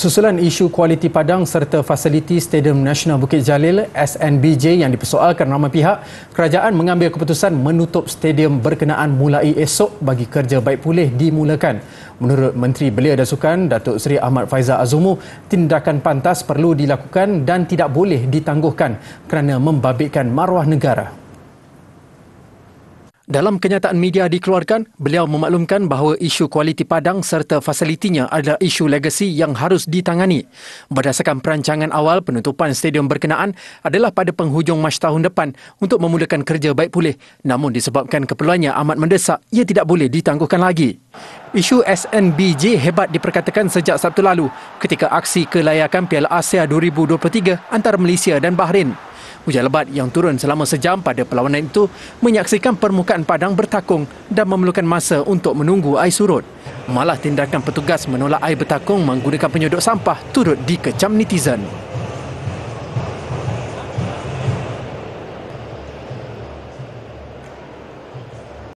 Susulan isu kualiti padang serta fasiliti Stadium Nasional Bukit Jalil SNBJ yang dipersoalkan ramai pihak, kerajaan mengambil keputusan menutup stadium berkenaan mulai esok bagi kerja baik pulih dimulakan. Menurut Menteri Belia dan Sukan, Datuk Seri Ahmad Faizal Azumu, tindakan pantas perlu dilakukan dan tidak boleh ditangguhkan kerana membabitkan maruah negara. Dalam kenyataan media dikeluarkan, beliau memaklumkan bahawa isu kualiti padang serta fasilitinya adalah isu legasi yang harus ditangani. Berdasarkan perancangan awal, penutupan stadium berkenaan adalah pada penghujung Mac tahun depan untuk memulakan kerja baik pulih. Namun disebabkan keperluannya amat mendesak, ia tidak boleh ditangguhkan lagi. Isu SNBJ hebat diperkatakan sejak Sabtu lalu ketika aksi kelayakan Piala Asia 2023 antara Malaysia dan Bahrain. Hujan lebat yang turun selama sejam pada perlawanan itu menyaksikan permukaan padang bertakung dan memerlukan masa untuk menunggu air surut. Malah tindakan petugas menolak air bertakung menggunakan penyodok sampah turut dikecam netizen.